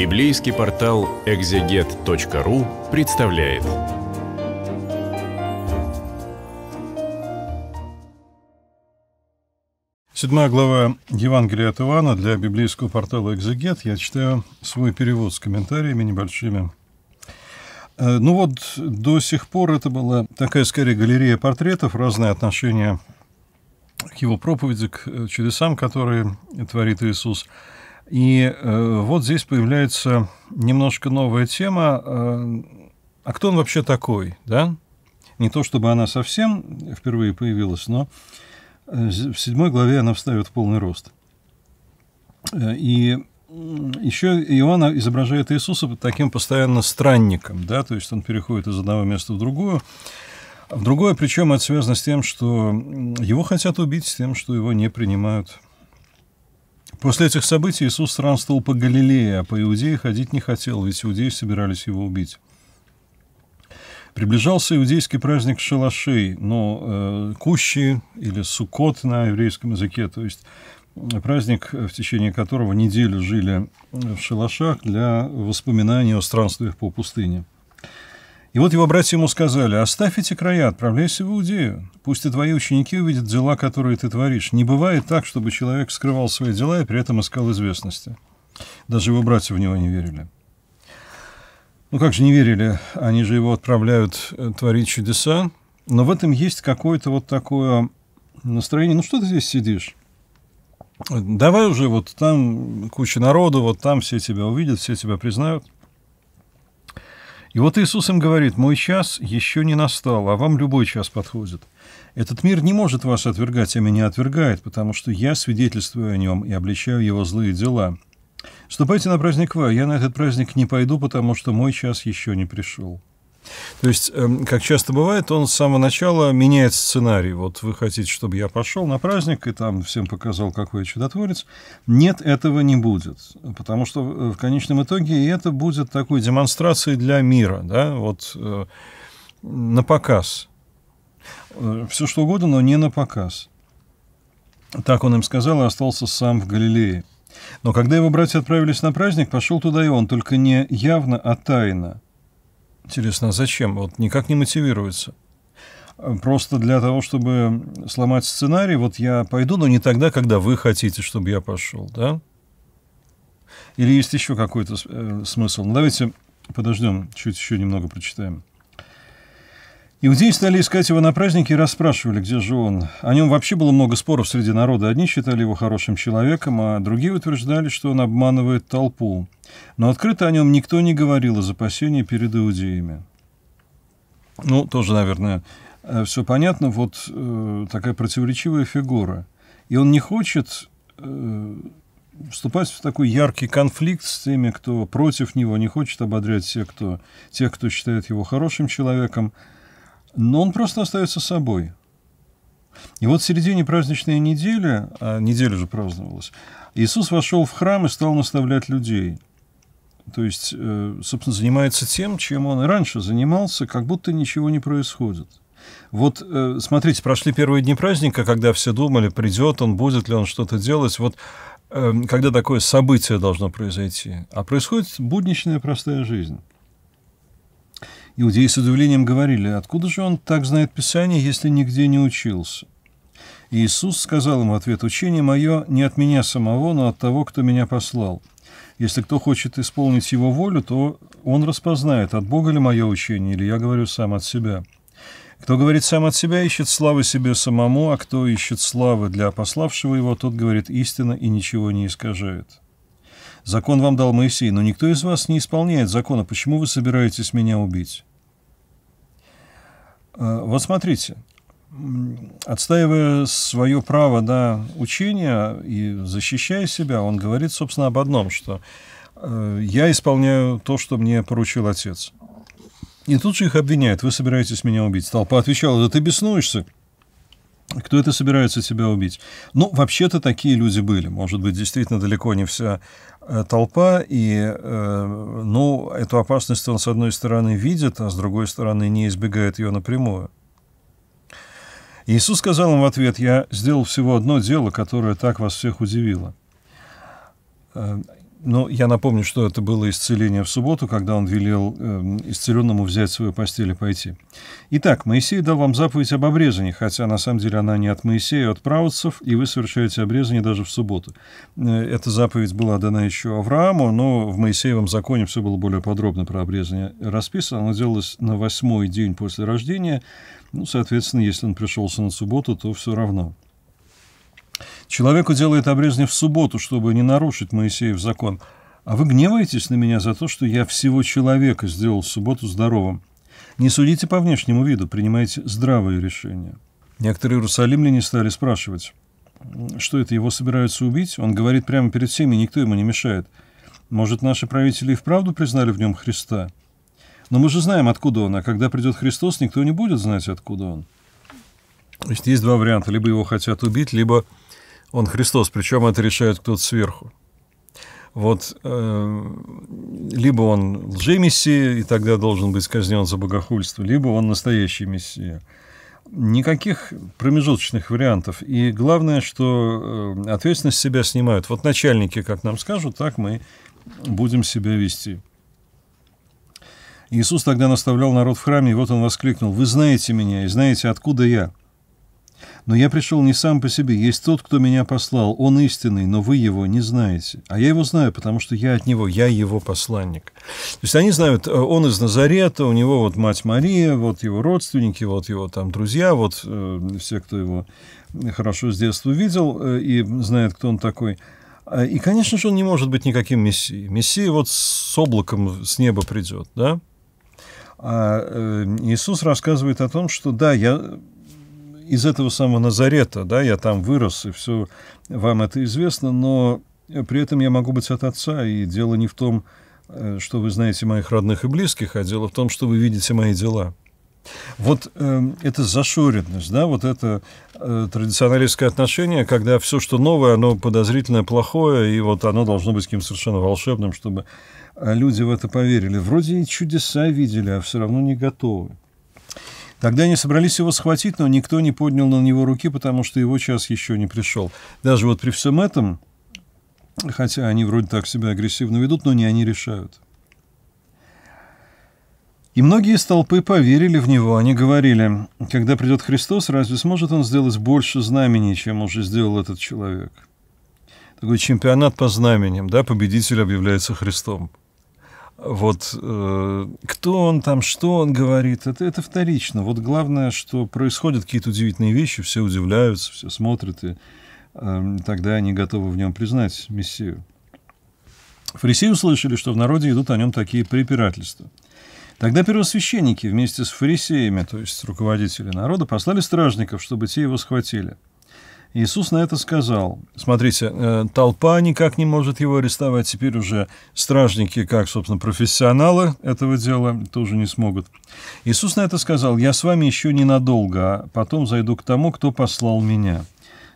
Библейский портал экзегет.ру представляет. Седьмая глава Евангелия от Иоанна для библейского портала «Экзегет». Я читаю свой перевод с комментариями небольшими. Э, ну вот, до сих пор это была такая, скорее, галерея портретов, разные отношения к его проповеди, к э, чудесам, которые творит Иисус – и э, вот здесь появляется немножко новая тема. Э, а кто он вообще такой, да? Не то чтобы она совсем впервые появилась, но э, в седьмой главе она встает в полный рост. Э, и еще Иоанн изображает Иисуса таким постоянно странником, да, то есть он переходит из одного места в другое. В другое, причем это связано с тем, что его хотят убить, с тем, что его не принимают После этих событий Иисус странствовал по Галилее, а по Иудее ходить не хотел, ведь иудеи собирались его убить. Приближался иудейский праздник шалашей, но э, кущи или сукот на еврейском языке, то есть э, праздник, э, в течение которого неделю жили в шалашах для воспоминаний о странствиях по пустыне. И вот его братья ему сказали, оставь эти края, отправляйся в Иудею. Пусть и твои ученики увидят дела, которые ты творишь. Не бывает так, чтобы человек скрывал свои дела и при этом искал известности. Даже его братья в него не верили. Ну как же не верили? Они же его отправляют э, творить чудеса. Но в этом есть какое-то вот такое настроение. Ну что ты здесь сидишь? Давай уже вот там куча народу, вот там все тебя увидят, все тебя признают. И вот Иисус им говорит, «Мой час еще не настал, а вам любой час подходит. Этот мир не может вас отвергать, а меня отвергает, потому что я свидетельствую о нем и обличаю его злые дела. Ступайте на праздник Ва, я на этот праздник не пойду, потому что мой час еще не пришел». То есть, эм, как часто бывает, он с самого начала меняет сценарий. Вот вы хотите, чтобы я пошел на праздник и там всем показал, какой я чудотворец. Нет, этого не будет. Потому что э, в конечном итоге это будет такой демонстрацией для мира, да, вот э, на показ. Э, Все что угодно, но не на показ. Так он им сказал и остался сам в Галилее. Но когда его братья отправились на праздник, пошел туда и он, только не явно, а тайно – Интересно, а зачем? Вот никак не мотивируется. Э, просто для того, чтобы сломать сценарий, вот я пойду, но не тогда, когда вы хотите, чтобы я пошел, да? Или есть еще какой-то э, смысл? Ну, давайте подождем, чуть еще немного прочитаем. Иудеи стали искать его на праздники и расспрашивали, где же он. О нем вообще было много споров среди народа. Одни считали его хорошим человеком, а другие утверждали, что он обманывает толпу. Но открыто о нем никто не говорил из опасений перед иудеями. Ну, тоже, наверное, э, все понятно. Вот э, такая противоречивая фигура. И он не хочет э, вступать в такой яркий конфликт с теми, кто против него, не хочет ободрять тех, кто, тех, кто считает его хорошим человеком но он просто остается собой. И вот в середине праздничной недели, а неделя же праздновалась, Иисус вошел в храм и стал наставлять людей. То есть, э, собственно, занимается тем, чем он и раньше занимался, как будто ничего не происходит. Вот, э, смотрите, прошли первые дни праздника, когда все думали, придет он, будет ли он что-то делать. Вот э, когда такое событие должно произойти? А происходит будничная простая жизнь. Иудеи с удивлением говорили, откуда же он так знает Писание, если нигде не учился? Иисус сказал им в ответ, «Учение мое не от меня самого, но от того, кто меня послал. Если кто хочет исполнить его волю, то он распознает, от Бога ли мое учение, или я говорю сам от себя». Кто говорит сам от себя, ищет славы себе самому, а кто ищет славы для пославшего его, тот говорит истинно и ничего не искажает. Закон вам дал Моисей, но никто из вас не исполняет закона, почему вы собираетесь меня убить? Э, вот смотрите, отстаивая свое право на учение и защищая себя, он говорит, собственно, об одном, что э, я исполняю то, что мне поручил отец. И тут же их обвиняют, вы собираетесь меня убить. Толпа отвечала, да ты беснуешься, кто это собирается тебя убить? Ну, вообще-то такие люди были. Может быть, действительно далеко не вся Э, толпа, и, э, ну, эту опасность он, с одной стороны, видит, а с другой стороны, не избегает ее напрямую. Иисус сказал им в ответ, «Я сделал всего одно дело, которое так вас всех удивило». Э, но я напомню, что это было исцеление в субботу, когда он велел э, исцеленному взять свою постель и пойти. Итак, Моисей дал вам заповедь об обрезании, хотя на самом деле она не от Моисея, а от правоцев, и вы совершаете обрезание даже в субботу. Э, эта заповедь была дана еще Аврааму, но в Моисеевом законе все было более подробно про обрезание расписано. Оно делалось на восьмой день после рождения. Ну, соответственно, если он пришелся на субботу, то все равно – Человеку делает обрезание в субботу, чтобы не нарушить Моисеев закон. А вы гневаетесь на меня за то, что я всего человека сделал в субботу здоровым. Не судите по внешнему виду, принимайте здравые решения. Некоторые иерусалимляне стали спрашивать, что это, его собираются убить? Он говорит прямо перед всеми, никто ему не мешает. Может, наши правители и вправду признали в нем Христа? Но мы же знаем, откуда он, а когда придет Христос, никто не будет знать, откуда он. То есть есть два варианта. Либо его хотят убить, либо он Христос, причем это решает кто-то сверху. Вот э, либо он лжемессия, и тогда должен быть казнен за богохульство, либо он настоящий мессия. Никаких промежуточных вариантов. И главное, что э, ответственность себя снимают. Вот начальники, как нам скажут, так мы будем себя вести. Иисус тогда наставлял народ в храме, и вот он воскликнул, «Вы знаете меня и знаете, откуда я». Но я пришел не сам по себе. Есть тот, кто меня послал. Он истинный, но вы его не знаете. А я его знаю, потому что я от него, я его посланник. То есть они знают, э, он из Назарета, у него вот мать Мария, вот его родственники, вот его там друзья, вот э, все, кто его хорошо с детства видел э, и знает, кто он такой. А, и, конечно же, он не может быть никаким мессией. Мессия вот с облаком с неба придет, да? А э, Иисус рассказывает о том, что да, я из этого самого Назарета, да, я там вырос, и все вам это известно, но при этом я могу быть от отца, и дело не в том, э, что вы знаете моих родных и близких, а дело в том, что вы видите мои дела. Вот э, эм, эта зашоренность, да, вот это э, традиционалистское отношение, когда все, что новое, оно подозрительное, плохое, и вот оно должно быть каким-то совершенно волшебным, чтобы э, люди в это поверили. Вроде и чудеса видели, а все равно не готовы. Тогда они собрались его схватить, но никто не поднял на него руки, потому что его час еще не пришел. Даже вот при всем этом, хотя они вроде так себя агрессивно ведут, но не они решают. И многие из толпы поверили в него. Они говорили, когда придет Христос, разве сможет он сделать больше знамений, чем уже сделал этот человек? Такой чемпионат по знамениям, да, победитель объявляется Христом. Вот э, кто он там, что он говорит, это, это вторично. Вот главное, что происходят какие-то удивительные вещи, все удивляются, все смотрят, и э, тогда они готовы в нем признать Мессию. Фарисеи услышали, что в народе идут о нем такие препирательства. Тогда первосвященники вместе с фарисеями, то есть руководители народа, послали стражников, чтобы те его схватили – Иисус на это сказал. Смотрите, э, толпа никак не может его арестовать. Теперь уже стражники, как, собственно, профессионалы этого дела, тоже не смогут. Иисус на это сказал, «Я с вами еще ненадолго, а потом зайду к тому, кто послал меня.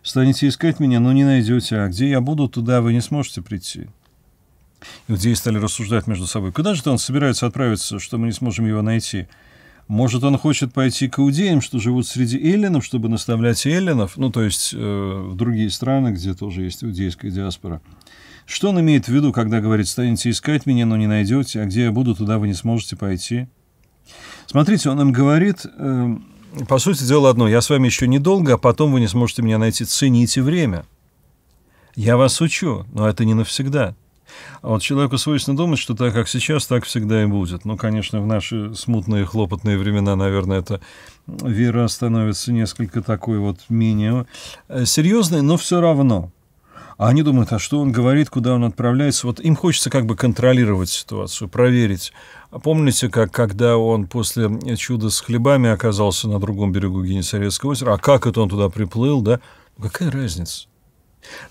Станете искать меня, но не найдете, а где я буду, туда вы не сможете прийти». Иудеи стали рассуждать между собой. Куда же он собирается отправиться, что мы не сможем его найти? Может, он хочет пойти к иудеям, что живут среди эллинов, чтобы наставлять эллинов, ну, то есть э, в другие страны, где тоже есть иудейская диаспора. Что он имеет в виду, когда говорит «станете искать меня, но не найдете, а где я буду, туда вы не сможете пойти»? Смотрите, он им говорит, э, по сути дела одно, я с вами еще недолго, а потом вы не сможете меня найти, цените время. Я вас учу, но это не навсегда. А вот человеку свойственно думать, что так, как сейчас, так всегда и будет. Ну, конечно, в наши смутные, хлопотные времена, наверное, эта вера становится несколько такой вот менее э, серьезной, но все равно. А они думают, а что он говорит, куда он отправляется. Вот им хочется как бы контролировать ситуацию, проверить. А помните, как когда он после чуда с хлебами оказался на другом берегу Генесарецкого озера? А как это он туда приплыл, да? Какая разница?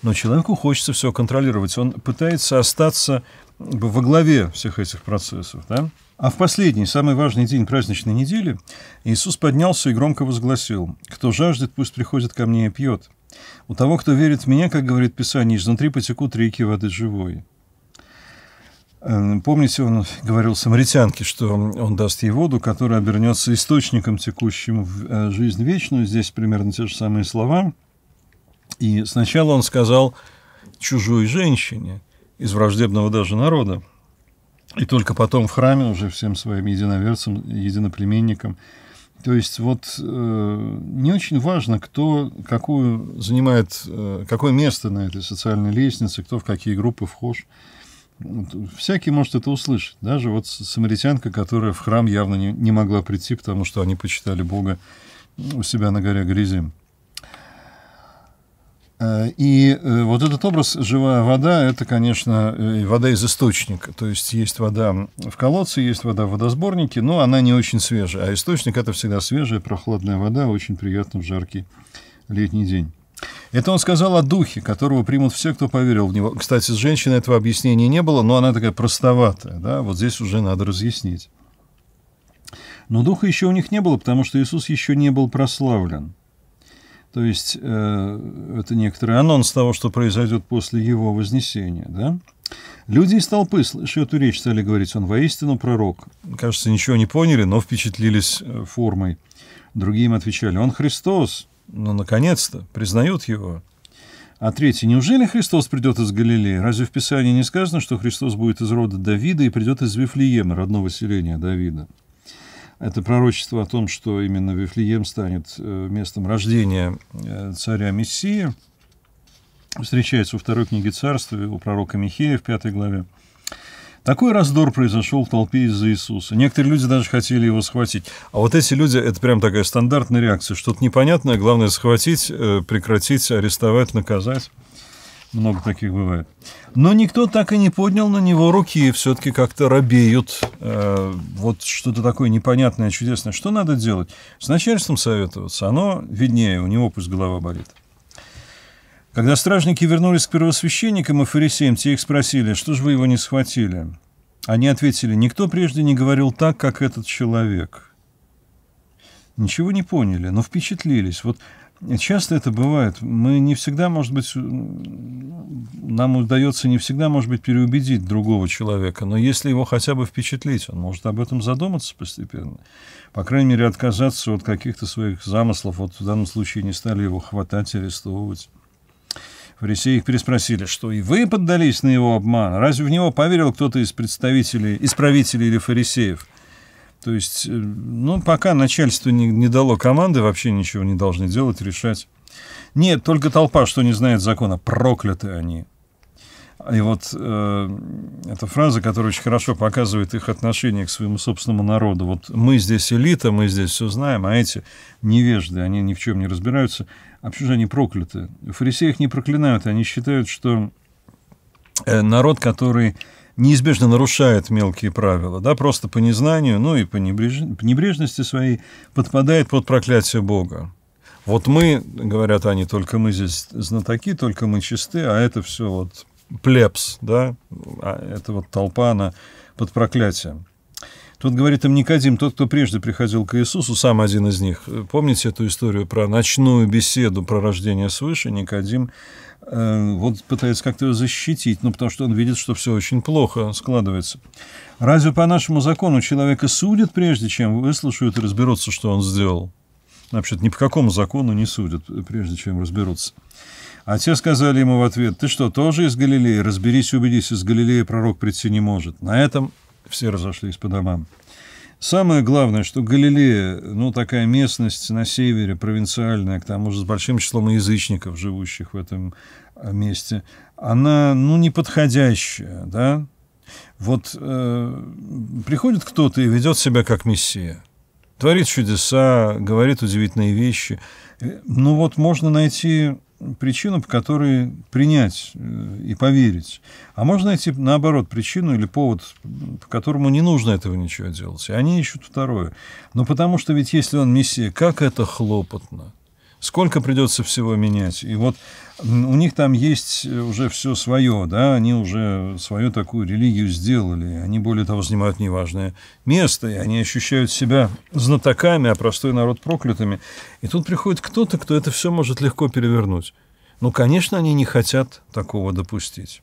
Но человеку хочется все контролировать. Он пытается остаться во главе всех этих процессов. Да? А в последний, самый важный день праздничной недели Иисус поднялся и громко возгласил, «Кто жаждет, пусть приходит ко мне и пьет. У того, кто верит в меня, как говорит Писание, изнутри потекут реки воды живой». Эм, помните, он говорил самаритянке, что он даст ей воду, которая обернется источником текущим в э, жизнь вечную. Здесь примерно те же самые слова – и сначала он сказал чужой женщине из враждебного даже народа. И только потом в храме уже всем своим единоверцам, единоплеменникам. То есть вот э, не очень важно, кто какую занимает, э, какое место на этой социальной лестнице, кто в какие группы вхож. Всякий может это услышать. Даже вот самаритянка, которая в храм явно не, не могла прийти, потому что они почитали Бога у себя на горе Гризим. Э, и э, вот этот образ «живая вода» — это, конечно, э, вода из источника. То есть есть вода в колодце, есть вода в водосборнике, но она не очень свежая. А источник — это всегда свежая, прохладная вода, очень приятно в жаркий летний день. Это он сказал о духе, которого примут все, кто поверил в него. Кстати, с женщиной этого объяснения не было, но она такая простоватая. Да? Вот здесь уже надо разъяснить. Но духа еще у них не было, потому что Иисус еще не был прославлен. То есть э, это некоторый анонс того, что произойдет после его вознесения. Да? Люди из толпы, слыша эту речь, стали говорить, он воистину пророк. Кажется, ничего не поняли, но впечатлились э, формой. Другие им отвечали, он Христос. Ну, наконец-то, признают его. А третий, неужели Христос придет из Галилеи? Разве в Писании не сказано, что Христос будет из рода Давида и придет из Вифлеема, родного селения Давида? Это пророчество о том, что именно Вифлеем станет э, местом рождения э, царя Мессии. Встречается во второй книге царствия у пророка Михея в пятой главе. Такой раздор произошел в толпе из-за Иисуса. Некоторые люди даже хотели его схватить. А вот эти люди, это прям такая стандартная реакция. Что-то непонятное, главное схватить, э, прекратить, арестовать, наказать. Много таких бывает. Но никто так и не поднял на него руки, и все-таки как-то робеют. Э, вот что-то такое непонятное, чудесное. Что надо делать? С начальством советоваться. Оно виднее, у него пусть голова болит. Когда стражники вернулись к первосвященникам и фарисеям, те их спросили, что же вы его не схватили? Они ответили, никто прежде не говорил так, как этот человек. Ничего не поняли, но впечатлились. Вот Часто это бывает. Мы не всегда, может быть, нам удается не всегда, может быть, переубедить другого человека, но если его хотя бы впечатлить, он может об этом задуматься постепенно. По крайней мере, отказаться от каких-то своих замыслов. Вот в данном случае не стали его хватать, арестовывать. Фарисеи их переспросили, что и вы поддались на его обман. Разве в него поверил кто-то из представителей, исправителей или фарисеев? То есть, э, ну, пока начальство не, не дало команды, вообще ничего не должны делать, решать. Нет, только толпа, что не знает закона. Прокляты они. И вот э, эта фраза, которая очень хорошо показывает их отношение к своему собственному народу. Вот мы здесь элита, мы здесь все знаем, а эти невежды, они ни в чем не разбираются. А почему же они прокляты? Фарисеи их не проклинают, они считают, что э, народ, который неизбежно нарушает мелкие правила, да, просто по незнанию, ну и по, небрежности своей подпадает под проклятие Бога. Вот мы, говорят они, только мы здесь знатоки, только мы чисты, а это все вот плебс, да, а это вот толпа, она под проклятием. Тут говорит им Никодим, тот, кто прежде приходил к Иисусу, сам один из них. Помните эту историю про ночную беседу про рождение свыше? Никодим э, вот пытается как-то ее защитить, ну, потому что он видит, что все очень плохо складывается. Разве по нашему закону человека судят прежде, чем выслушают и разберутся, что он сделал? Вообще-то ни по какому закону не судят, прежде чем разберутся. А те сказали ему в ответ, ты что, тоже из Галилеи? Разберись и убедись, из Галилеи пророк прийти не может. На этом все разошлись по домам. Самое главное, что Галилея, ну, такая местность на севере, провинциальная, к тому же с большим числом язычников, живущих в этом а, месте, она, ну, неподходящая, да? Вот э, приходит кто-то и ведет себя как мессия, творит чудеса, говорит удивительные вещи. Э, ну, вот можно найти причину, по которой принять э, и поверить. А можно найти, наоборот, причину или повод, по которому не нужно этого ничего делать. И они ищут второе. Но потому что ведь если он миссия, как это хлопотно сколько придется всего менять. И вот у них там есть э, уже все свое, да, они уже свою такую религию сделали, они, более того, занимают неважное место, и они ощущают себя знатоками, а простой народ проклятыми. И тут приходит кто-то, кто это все может легко перевернуть. Ну, конечно, они не хотят такого допустить.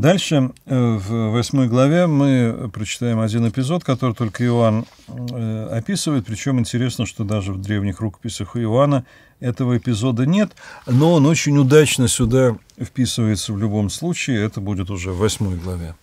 Дальше, э, в восьмой главе, мы прочитаем один эпизод, который только Иоанн э, описывает. Причем интересно, что даже в древних рукописях у Иоанна этого эпизода нет, но он очень удачно сюда вписывается в любом случае. Это будет уже в восьмой главе.